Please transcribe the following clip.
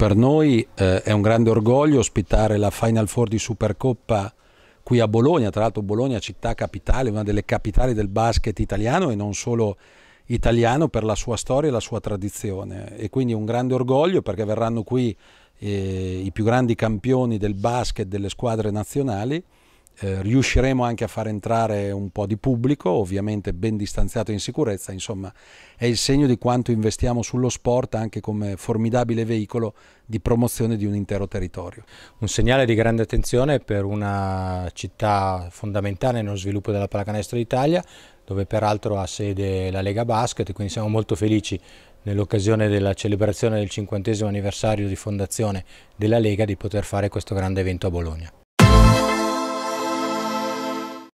Per noi eh, è un grande orgoglio ospitare la Final Four di Supercoppa qui a Bologna, tra l'altro Bologna città capitale, una delle capitali del basket italiano e non solo italiano per la sua storia e la sua tradizione e quindi un grande orgoglio perché verranno qui eh, i più grandi campioni del basket delle squadre nazionali eh, riusciremo anche a far entrare un po' di pubblico, ovviamente ben distanziato e in sicurezza, insomma è il segno di quanto investiamo sullo sport anche come formidabile veicolo di promozione di un intero territorio. Un segnale di grande attenzione per una città fondamentale nello sviluppo della pallacanestro d'Italia, dove peraltro ha sede la Lega Basket, quindi siamo molto felici nell'occasione della celebrazione del 50 anniversario di fondazione della Lega di poter fare questo grande evento a Bologna.